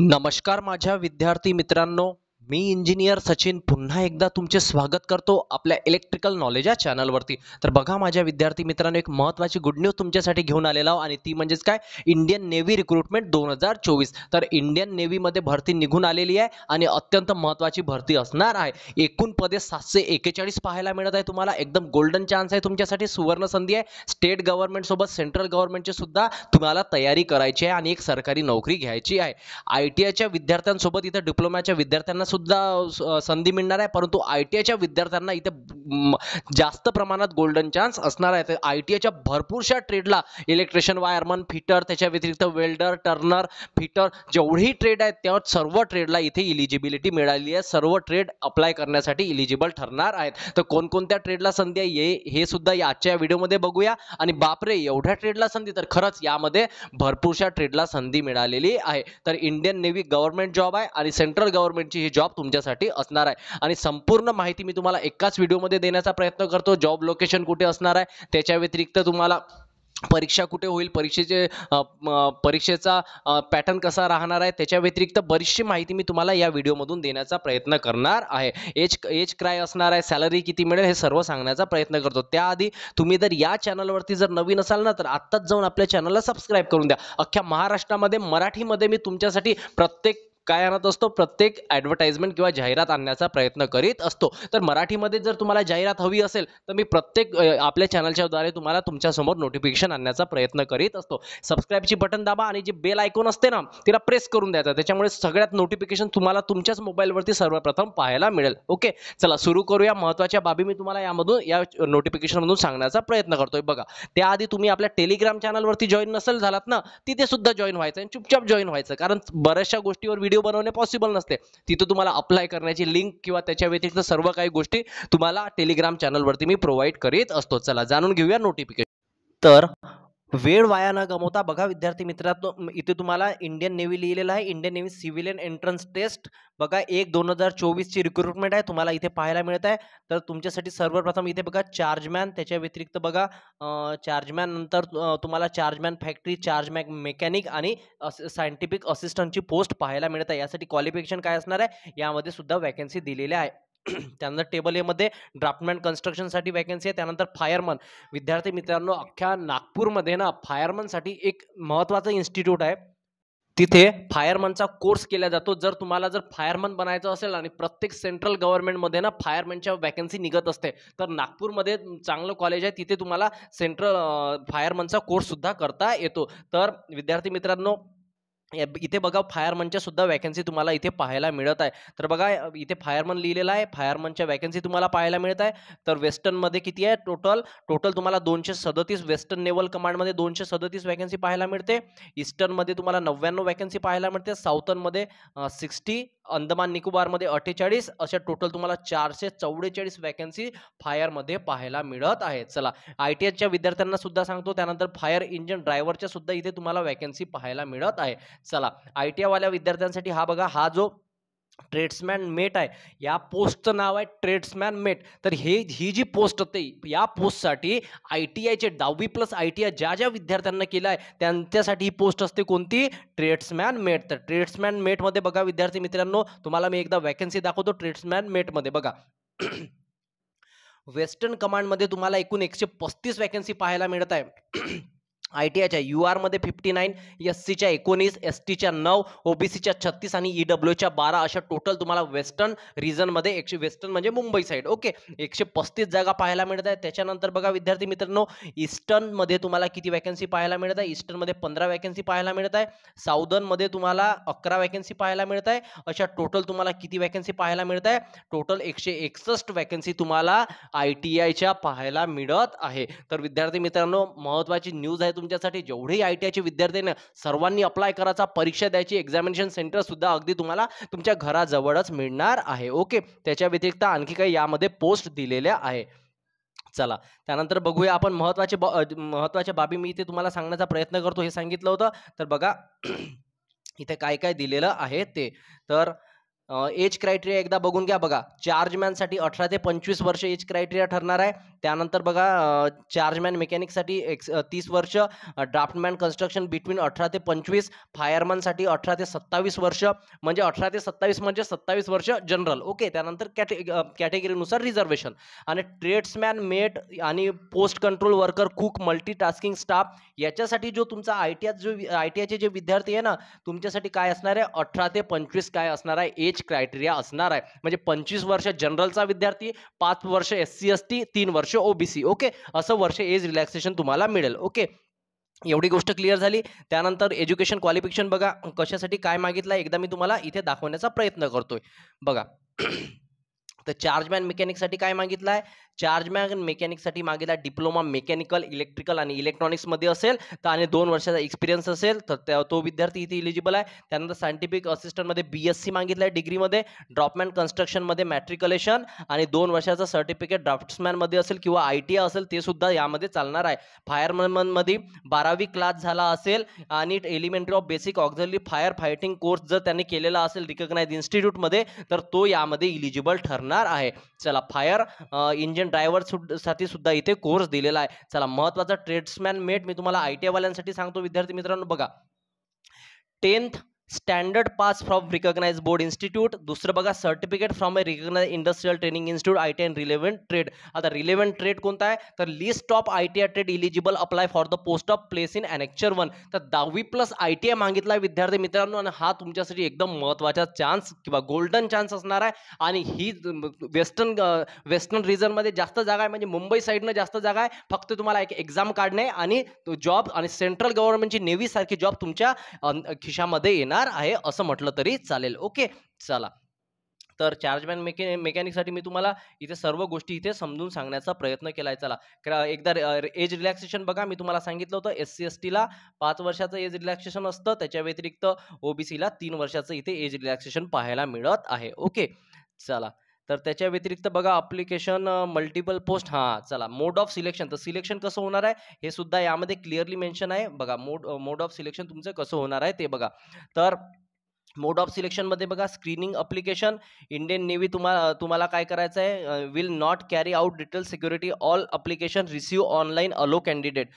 नमस्कार माझ्या विद्यार्थी मित्रांनो मी इंजिनियर सचिन पुन्हा एकदा तुमचे स्वागत करतो आपल्या इलेक्ट्रिकल नॉलेज या चॅनलवरती तर बघा माझ्या विद्यार्थी मित्रांनो एक महत्त्वाची गुड न्यूज तुमच्यासाठी घेऊन आलेला आहो आणि ती म्हणजेच काय इंडियन नेव्ही रिक्रुटमेंट दोन हजार चोवीस तर इंडियन नेव्हीमध्ये भरती निघून आलेली आहे आणि अत्यंत महत्त्वाची भरती असणार आहे एकूण पदे सातशे एकेचाळीस पाहायला मिळत आहे तुम्हाला एकदम गोल्डन चान्स आहे तुमच्यासाठी सुवर्ण संधी आहे स्टेट गव्हर्नमेंटसोबत सेंट्रल गव्हर्नमेंटची सुद्धा तुम्हाला तयारी करायची आहे आणि एक सरकारी नोकरी घ्यायची आहे आय टी आयच्या विद्यार्थ्यांसोबत इथं डिप्लोमाच्या विद्यार्थ्यांना सुद्धा संधी मिळणार आहे परंतु आय टी आयच्या विद्यार्थ्यांना इथे जास्त प्रमाणात गोल्डन चान्स असणार आहे आय टी आयच्या भरपूरशा ट्रेडला इलेक्ट्रिशियन वायरमन फिटर त्याच्या व्यतिरिक्त वेल्डर टर्नर फिटर जेवढी ट्रेड आहेत त्या सर्व ट्रेडला इथे इलिजिबिलिटी मिळाली आहे सर्व ट्रेड अप्लाय करण्यासाठी इलिजिबल ठरणार आहेत तर कोणकोणत्या ट्रेडला संधी आहे हे सुद्धा या आजच्या व्हिडिओमध्ये बघूया आणि बापरे एवढ्या ट्रेडला संधी तर खरंच यामध्ये भरपूरशा ट्रेडला संधी मिळालेली आहे तर इंडियन नेव्ही गव्हर्नमेंट जॉब आहे आणि सेंट्रल गव्हर्नमेंटची ही जॉब जॉब तुमच्यासाठी असणार आहे आणि संपूर्ण माहिती मी तुम्हाला एकाच व्हिडिओमध्ये देण्याचा प्रयत्न करतो जॉब लोकेशन कुठे असणार आहे त्याच्या व्यतिरिक्त तुम्हाला परीक्षा कुठे होईल परीक्षेचे परीक्षेचा पॅटर्न कसा राहणार आहे त्याच्या व्यतिरिक्त बरीचशी माहिती मी तुम्हाला या व्हिडिओमधून देण्याचा प्रयत्न करणार आहे एज एज क्राय असणार आहे सॅलरी किती मिळेल हे सर्व सांगण्याचा प्रयत्न करतो त्याआधी तुम्ही जर या चॅनलवरती जर नवीन असाल ना तर आत्ताच जाऊन आपल्या चॅनलला सबस्क्राईब करून द्या अख्ख्या महाराष्ट्रामध्ये मराठीमध्ये मी तुमच्यासाठी प्रत्येक काय आणत असतो प्रत्येक ॲडव्हर्टाइजमेंट किंवा जाहिरात आणण्याचा प्रयत्न करीत असतो तर मराठीमध्ये जर तुम्हाला जाहिरात हवी असेल तर मी प्रत्येक आपल्या चॅनलच्याद्वारे तुम्हाला तुमच्यासमोर नोटिफिकेशन आणण्याचा प्रयत्न करीत असतो सबस्क्राईबची बटन दाबा आणि जे बेल आयकॉन असते ना तिला प्रेस करून द्यायचा त्याच्यामुळे सगळ्यात नोटिफिकेशन तुम्हाला तुमच्याच मोबाईलवरती सर्वप्रथम पाहायला मिळेल ओके चला सुरू करूया महत्त्वाच्या बाबी मी तुम्हाला यामधून या नोटिफिकेशनमधून सांगण्याचा प्रयत्न करतोय बघा त्याआधी तुम्ही आपल्या टेलिग्राम चॅनलवरती जॉईन नसेल झालात ना तिथे सुद्धा जॉईन व्हायचं आणि चुपचाप जॉईन व्हायचं कारण बऱ्याचशा गोष्टीवर व्हिडिओ बनवणे पॉसिबल नसते तिथं तुम्हाला अप्लाय करण्याची लिंक किंवा त्याच्या व्यतिरिक्त सर्व काही गोष्टी तुम्हाला टेलिग्राम चॅनलवरती मी प्रोव्हाइड करीत असतो चला जाणून घेऊया नोटिफिकेशन तर वेळ वाया न गमवता बघा विद्यार्थी मित्रांनो इथे तुम्हाला इंडियन नेव्ही लिहिलेलं आहे Indian navy civilian entrance test बघा एक दोन हजार चोवीसची रिक्रुटमेंट आहे तुम्हाला इथे पाहायला मिळत आहे तर तुमच्यासाठी सर्वप्रथम इथे बघा चार्जमॅन त्याच्या व्यतिरिक्त बघा चार्जमॅन नंतर तुम्हाला चार्जमॅन फॅक्टरी चार्जमॅन मेकॅनिक आणि सायंटिफिक असिस्टंटची पोस्ट पाहायला मिळत आहे यासाठी क्वालिफिकेशन काय असणार आहे यामध्ये सुद्धा वॅकन्सी दिलेल्या आहे त्यानंतर टेबल एमध्ये ड्राफ्टमॅन कन्स्ट्रक्शनसाठी वॅकन्सी आहे त्यानंतर फायरमन विद्यार्थी मित्रांनो अख्ख्या नागपूरमध्ये ना फायरमनसाठी एक महत्त्वाचं इन्स्टिट्यूट आहे तिथे फायरमनचा कोर्स केला जातो जर तुम्हाला जर फायरमन बनायचं असेल आणि प्रत्येक सेंट्रल गव्हर्नमेंटमध्ये ना फायरमनच्या वॅकन्सी निघत असते तर नागपूरमध्ये चांगलं कॉलेज आहे तिथे तुम्हाला सेंट्रल फायरमनचा कोर्ससुद्धा करता येतो तर विद्यार्थी मित्रांनो इथे बघा फायरमनच्या सुद्धा वॅकन्सी तुम्हाला इथे पाहायला मिळत आहे तर बघा इथे फायरमन लिहिलेला आहे फायरमनच्या वॅकन्सी तुम्हाला पाहायला मिळत आहे तर वेस्टर्नमध्ये किती आहे टोटल टोटल तुम्हाला दोनशे सदतीस वेस्टर्न नेव्हल कमांडमध्ये दोनशे सदतीस वॅकन्सी पाहायला मिळते ईस्टर्नमध्ये तुम्हाला नव्याण्णव वॅकन्सी पाहायला मिळते साऊथर्नमध्ये सिक्स्टी अंदमान निकोबारमध्ये अठ्ठेचाळीस अशा टोटल तुम्हाला चारशे चौवेचाळीस वॅकन्सी फायरमध्ये पाहायला मिळत आहे चला आय टी एचच्या विद्यार्थ्यांना सुद्धा सांगतो त्यानंतर फायर इंजिन ड्रायव्हरच्या सुद्धा इथे तुम्हाला वॅकन्सी पाहायला मिळत आहे चला आय टी आयवाल्या विद्यार्थ्यांसाठी हा बघा हा जो ट्रेड्समॅन मेट आहे या पोस्टचं नाव आहे ट्रेड्समॅन मेट तर हे ही जी पोस्ट होते या पोस्टसाठी आय टी आयचे दहावी प्लस आय टी आय ज्या ज्या विद्यार्थ्यांना केलं आहे त्यांच्यासाठी ही पोस्ट असते कोणती ट्रेड्समॅन मेट तर ट्रेड्समॅन मेटमध्ये बघा विद्यार्थी मित्रांनो तुम्हाला मी एकदा वॅकन्सी दाखवतो ट्रेड्समॅन मेटमध्ये बघा वेस्टर्न कमांडमध्ये तुम्हाला एकूण एकशे पस्तीस वॅकन्सी पाहायला मिळत आहे आय टी आयच्या यू आरमध्ये फिफ्टी नाईन एस सीच्या एकोणीस एस टीच्या नऊ ओबीसीच्या छत्तीस आणि ई डब्ल्यूच्या बारा अशा टोटल तुम्हाला वेस्टर्न रिजनमध्ये एकशे वेस्टर्न म्हणजे मुंबई साईड ओके एकशे पस्तीस जागा पाहायला मिळत आहे त्याच्यानंतर बघा विद्यार्थी मित्रांनो ईस्टर्नमध्ये तुम्हाला किती वॅकन्सी पाहायला मिळत आहे ईस्टर्नमध्ये पंधरा वॅकन्सी पाहायला मिळत आहे साऊदर्नमध्ये तुम्हाला अकरा वॅकन्सी पाहायला मिळत आहे अशा टोटल तुम्हाला किती वॅकन्सी पाहायला मिळत आहे टोटल एकशे एकसष्ट वॅकन्सी तुम्हाला आय टी आयच्या पाहायला मिळत आहे तर विद्यार्थी मित्रांनो महत्त्वाची न्यूज आहे तुमच्यासाठी जेवढेही आय टी आयचे विद्यार्थी ना सर्वांनी अप्लाय करायचा परीक्षा द्यायची एक्झामिनेशन सेंटरसुद्धा अगदी तुम्हाला तुमच्या घराजवळच मिळणार आहे ओके त्याच्या व्यतिरिक्त आणखी काही यामध्ये पोस्ट दिलेल्या आहे चला त्यानंतर बघूया आपण महत्त्वाचे महत्त्वाच्या बाबी मी इथे तुम्हाला सांगण्याचा प्रयत्न करतो हे सांगितलं होतं तर बघा इथे काय काय दिलेलं आहे ते तर एज क्रायटेरिया एकदा बघून घ्या बघा चार्जमॅनसाठी अठरा ते पंचवीस वर्ष एज क्रायटेरिया ठरणार आहे त्यानंतर बघा चार्जमॅन मेकॅनिकसाठी एक्स तीस वर्ष ड्राफ्टमॅन कन्स्ट्रक्शन बिटवीन अठरा ते पंचवीस फायरमॅनसाठी अठरा ते सत्तावीस वर्ष म्हणजे अठरा ते सत्तावीस म्हणजे सत्तावीस वर्ष जनरल ओके त्यानंतर कॅटे कॅटेगरीनुसार रिझर्वेशन आणि ट्रेड्समॅन मेट आणि post control worker cook multitasking staff याच्यासाठी जो तुमचा आय टी जो आय टी आयचे जे विद्यार्थी आहे ना तुमच्यासाठी काय असणार आहे अठरा ते पंचवीस काय असणार आहे एज एज क्रायटेरिया असणार आहे म्हणजे पंचवीस वर्ष जनरलचा विद्यार्थी पाच वर्ष एस सी एस टी तीन वर्ष ओबीसी ओके असं वर्ष एज रिलॅक्सेशन तुम्हाला मिळेल ओके एवढी गोष्ट क्लिअर झाली त्यानंतर एज्युकेशन क्वालिफिकेशन बघा कशासाठी काय मागितलं एकदा मी तुम्हाला इथे दाखवण्याचा प्रयत्न करतोय बघा तर चार्जमॅन साठी काय मागितलं आहे चार्जमॅन मेकॅनिकसाठी मागेला डिप्लोमा मेकॅनिकल इलेक्ट्रिकल आणि इलेक्ट्रॉनिक्समध्ये असेल तर आणि दोन वर्षाचा एक्सपिरियन्स असेल तर तो विद्यार्थी इथे इलिजिबल आहे त्यानंतर सायंटिफिक असिस्टंटमध्ये बी एस सी मागितलाय आहे डिग्रीमध्ये ड्रॉपमॅन कन्स्ट्रक्शनमध्ये मॅट्रिकलेशन आणि दोन वर्षाचं सर्टिफिकेट ड्राफ्ट्समॅनमध्ये असेल किंवा आय टी असेल ते सुद्धा यामध्ये चालणार आहे फायरमनमध्ये बारावी क्लास झाला असेल आणि elementary of basic auxiliary fire fighting course जर त्यांनी केलेला असेल रिकग्नाइज इन्स्टिट्यूटमध्ये तर तो यामध्ये इलिजिबल ठरणार आहे चला फायर इंजिन ड्रायव्हर साठी सुद्धा इथे कोर्स दिलेला आहे चला महत्वाचा ट्रेड्समॅन मेट मी तुम्हाला आय टी वाल्यांसाठी सांगतो विद्यार्थी मित्रांनो बघा tenth standard pass from recognise board institute दुसरं बघा certificate from a recognise industrial training institute I T and relevant trade आता रिलेव्हंट ट्रेड कोणता आहे तर list of I T I trade eligible apply for the post of place in annexure one तर दहावी plus I T I मागितला विद्यार्थी मित्रांनो आणि हा तुमच्यासाठी एकदम महत्त्वाचा चान्स किंवा गोल्डन चान्स असणार आहे आणि ही वेस्टर्न वेस्टर्न रिजनमध्ये जास्त जागा आहे म्हणजे मुंबई साईडनं जास्त जागा आहे फक्त तुम्हाला एक एक्झाम काढणे आणि जॉब आणि सेंट्रल गव्हर्नमेंटची नेव्हीसारखी जॉब तुमच्या खिशामध्ये येणार आहे असं म्हटलं तरी चालेल ओके चला तर चार्जमॅन मेके मेकॅनिकसाठी मी तुम्हाला इथे सर्व गोष्टी इथे समजून सांगण्याचा प्रयत्न केला आहे चला एकदा एज रिलॅक्सेशन बघा मी तुम्हाला सांगितलं होतं एस सी एस टीला पाच वर्षाचं एज रिलॅक्सेशन असतं त्याच्या व्यतिरिक्त ओबीसीला तीन वर्षाचं इथे एज रिलॅक्सेशन पाहायला मिळत आहे ओके चला तर त्याच्या व्यतिरिक्त बघा अप्लिकेशन मल्टिपल पोस्ट हां चला मोड ऑफ सिलेक्शन तर सिलेक्शन कसं होणार आहे हे सुद्धा यामध्ये क्लिअरली मेन्शन आहे बघा मोड मोड ऑफ सिलेक्शन तुमचं कसं होणार आहे ते बघा तर मोड ऑफ सिलेक्शनमध्ये बघा स्क्रीनिंग अप्लिकेशन इंडियन नेव्ही तुम्हाला तुम्हाला काय करायचं आहे will not carry out detail security all application receive online allow candidate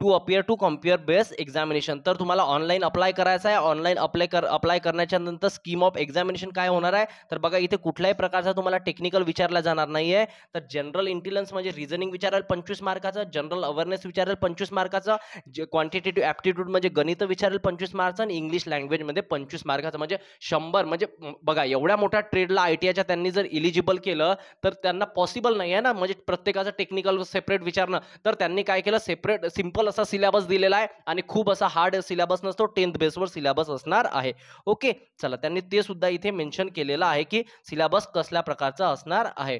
to appear to compare base examination तर तुम्हाला ऑनलाईन अप्लाय करायचं आहे ऑनलाईन अप्लाय कर अप्लाय करण्याच्या स्कीम ऑफ एक्झामिनेशन काय होणार आहे तर बघा इथे कुठल्याही प्रकारचा तुम्हाला टेक्निकल विचारला जाणार नाही आहे तर जनरल इंटेलिजन्स म्हणजे रिझनिंग विचारेल पंचवीस मार्काचं जनरल अवेअरनेस विचारेल पंचवीस मार्काचं जे क्वांटिटेटिव्ह ॲप्टिट्यूड म्हणजे गणित विचारेल पंचवीस मार्कचं आणि इंग्लिश लँग्वेजमध्ये पंचवीस मार्काचं म्हणजे शंभर म्हणजे बघा एवढ्या मोठ्या ट्रेडला आय टी आयच्या त्यांनी जर इलिजिबल केलं तर त्यांना पॉसिबल नाही आहे ना म्हणजे प्रत्येकाचं टेक्निकल सेपरेट विचारणं तर त्यांनी काय केलं सेपरेट सिम्पल असा सिलेबस दिलेला आहे आणि खूप असा हार्ड सिलेबस नसतो टेन्थ बेसवर सिलेबस असणार आहे ओके चला त्यांनी ते सुद्धा इथे मेन्शन केलेलं आहे की सिलेबस कसल्या प्रकारचा असणार आहे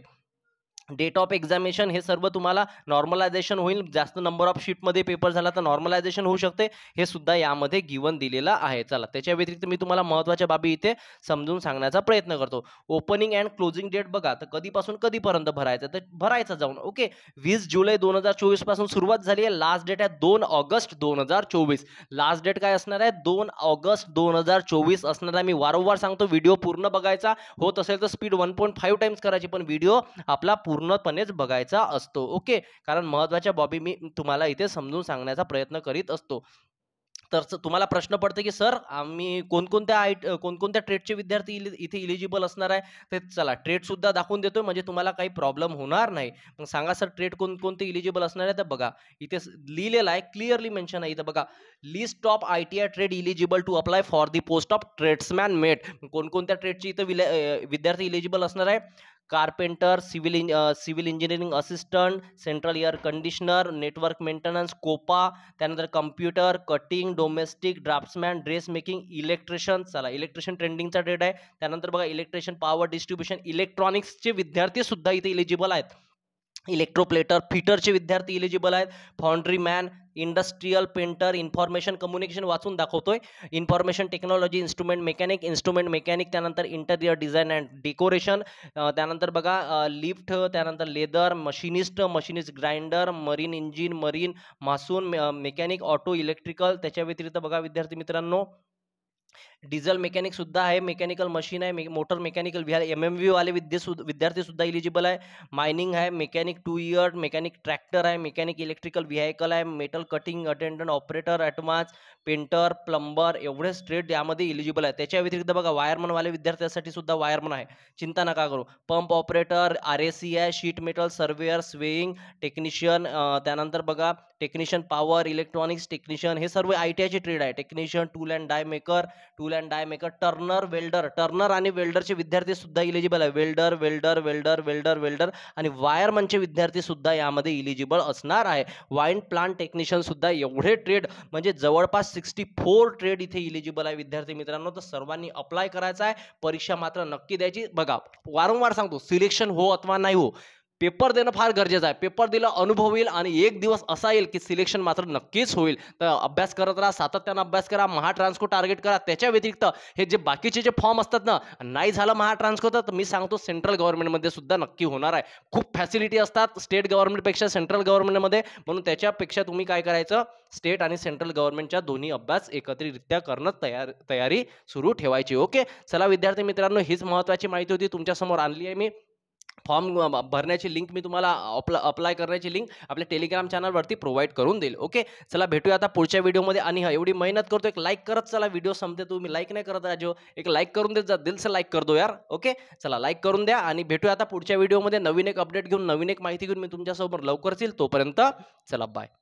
डेट ऑफ एक्झामिनेशन हे सर्व तुम्हाला नॉर्मलायझेशन होईल जास्त नंबर ऑफ शीटमध्ये पेपर झाला तर नॉर्मलायझेशन होऊ शकते हे सुद्धा यामध्ये गिवन दिलेलं आहे चला त्याच्या व्यतिरिक्त मी तुम्हाला महत्त्वाच्या बाबी इथे समजून सांगण्याचा प्रयत्न करतो ओपनिंग अँड क्लोजिंग डेट बघा तर कधीपासून कधीपर्यंत भरायचं तर भरायचं जाऊन ओके वीस जुलै दोन हजार पासून सुरुवात झाली आहे लास्ट डेट आहे दोन ऑगस्ट दोन हजार चोवीस लास्ट डेट काय असणार आहे दोन ऑगस्ट दोन हजार चोवीस असणार आहे मी वारंवार सांगतो व्हिडिओ पूर्ण बघायचा होत असेल तर स्पीड वन पॉईंट टाइम्स करायची पण व्हिडिओ आपला पूर्ण पूर्णपणेच बघायचा असतो ओके कारण महत्वाच्या बॉबी मी तुम्हाला इथे समजून सांगण्याचा प्रयत्न करीत असतो तर तुम्हाला प्रश्न पडतो की सर आम्ही कोणकोणत्या आय कोणकोणत्या ट्रेडचे विद्यार्थी इथे इलिजिबल असणार आहे ते चला ट्रेडसुद्धा दाखवून देतो म्हणजे तुम्हाला काही प्रॉब्लेम होणार नाही मग सांगा सर ट्रेड कोणकोणते इलिजिबल असणार आहे तर बघा इथे लिहिलेलं आहे क्लिअरली मेन्शन आहे इथं बघा list of I T I trade eligible to apply for the post of tradesman mate कोणकोणत्या ट्रेडची इथं विद्यार्थी इलिजिबल असणार आहे कार्पेंटर सिव्हिल इंज civil engineering assistant central air conditioner network maintenance COPA त्यानंतर computer cutting domestic draughtsman dress making electrician चला electrician ट्रेंडिंगचा डेट आहे त्यानंतर बघा इलेक्ट्रिशियन पॉवर डिस्ट्रीब्युशन इलेक्ट्रॉनिक्सचे विद्यार्थीसुद्धा इथे इलिजिबल आहेत इलेक्ट्रोप्लेटर फिटरचे विद्यार्थी इलिजिबल आहेत foundry man industrial painter information communication वाचून दाखवतोय information technology instrument mechanic instrument mechanic त्यानंतर इंटेरियर डिझाईन अँड डेकोरेशन त्यानंतर बघा लिफ्ट त्यानंतर leather machinist machinist grinder marine engine marine मासून मेकॅनिक ऑटो इलेक्ट्रिकल त्याच्या व्यतिरिक्त बघा विद्यार्थी मित्रांनो डिझेल मेकॅनिक सुद्धा आहे मेकॅनिकल मशीन आहे मे मोटर मेकॅनिकल विहार एम एम व्ही वाले विद्यार्थी विद्यार्थीसुद्धा इलिजिबल आहे मायनिंग आहे mechanic two year mechanic tractor आहे मेकॅनिक इलेक्ट्रिकल व्हेकल आहे मेटल कटिंग अटेंडंट ऑपरेटर ॲटमाज पेंटर प्लंबर एवढे स्ट्रेट यामध्ये इलिजिबल आहे त्याच्या व्यतिरिक्त बघा वायरमनवाले विद्यार्थ्यांसाठी सुद्धा वायरमन आहे चिंता नका करू pump operator R A C आहे sheet metal surveyor sewing technician त्यानंतर बघा टेक्निशियन पॉवर इलेक्ट्रॉनिक्स टेक्निशियन हे सर्व आय टी ट्रेड आहे technician tool and die maker tool tool and die maker turner welder turner आणि वेल्डरचे विद्यार्थी सुद्धा इलिजिबल आहे welder welder welder welder welder आणि वायरमनचे विद्यार्थी सुद्धा यामध्ये इलिजिबल असणार आहे वाईन प्लांट टेक्निशियन सुद्धा एवढे ट्रेड म्हणजे जवळपास सिक्स्टी फोर ट्रेड इथे इलिजिबल आहे विद्यार्थी मित्रांनो तर सर्वांनी अप्लाय करायचा आहे परीक्षा मात्र नक्की द्यायची बघा वारंवार सांगतो सिलेक्शन हो अथवा नाही हो पेपर देणं फार गरजेचं आहे पेपर दिला अनुभव येईल आणि एक दिवस असा येईल की सिलेक्शन मात्र नक्कीच होईल तर अभ्यास करत राहा सातत्यानं अभ्यास करा महा ट्रान्सको टार्गेट करा त्याच्या व्यतिरिक्त हे जे बाकीचे जे फॉर्म असतात ना नाही झालं महा तर मी सांगतो सेंट्रल गव्हर्नमेंटमध्ये सुद्धा नक्की होणार आहे खूप फॅसिलिटी असतात स्टेट गव्हर्नमेंटपेक्षा सेंट्रल गव्हर्नमेंटमध्ये म्हणून त्याच्यापेक्षा तुम्ही काय करायचं स्टेट आणि सेंट्रल गव्हर्नमेंटच्या दोन्ही अभ्यास एकत्रितरित्या करणं तयार तयारी सुरू ठेवायची ओके चला विद्यार्थी मित्रांनो हीच महत्त्वाची माहिती होती तुमच्यासमोर आणली आहे मी फॉर्म भरण्याची लिंक मी तुम्हाला अपला अप्लाय करण्याची लिंक आपल्या टेलिग्राम चॅनलवरती प्रोव्हाइड करून देईल ओके चला भेटूया आता पुढच्या व्हिडिओमध्ये आणि हा एवढी मेहनत करतो एक लाईक करत चला व्हिडिओ संपते तुम्ही लाईक नाही करत राजो एक लाईक करून देत जा दिलसं लाईक कर दो यार ओके चला लाईक करून द्या आणि भेटूया आता पुढच्या व्हिडिओमध्ये नवीन एक अपडेट घेऊन नवीन एक माहिती घेऊन मी तुमच्यासोबत लवकरच येईल तोपर्यंत चला बाय